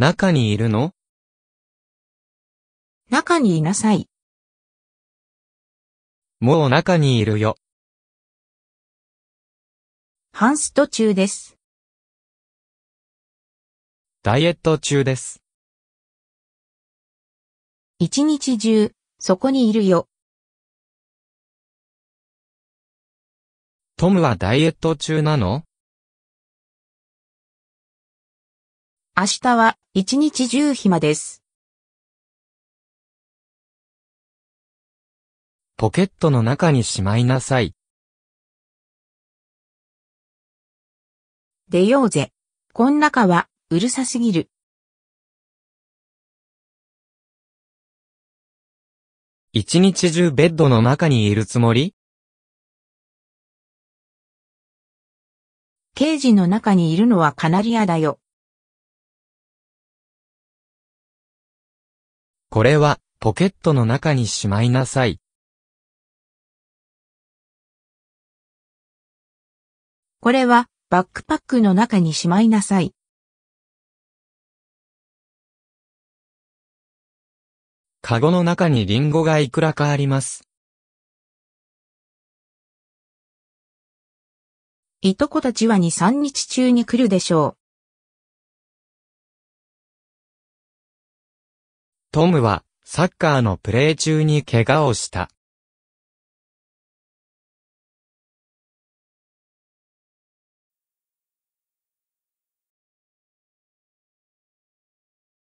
中にいるの中にいなさい。もう中にいるよ。ハンスト中です。ダイエット中です。一日中、そこにいるよ。トムはダイエット中なの明日は一日10暇です。ポケットの中にしまいなさい。出ようぜ。こん中は、うるさすぎる。一日中ベッドの中にいるつもり刑事の中にいるのはカナリアだよ。これは、ポケットの中にしまいなさい。これは、バックパックの中にしまいなさい。カゴの中にリンゴがいくらかあります。いとこたちは2、3日中に来るでしょう。トムは、サッカーのプレー中に怪我をした。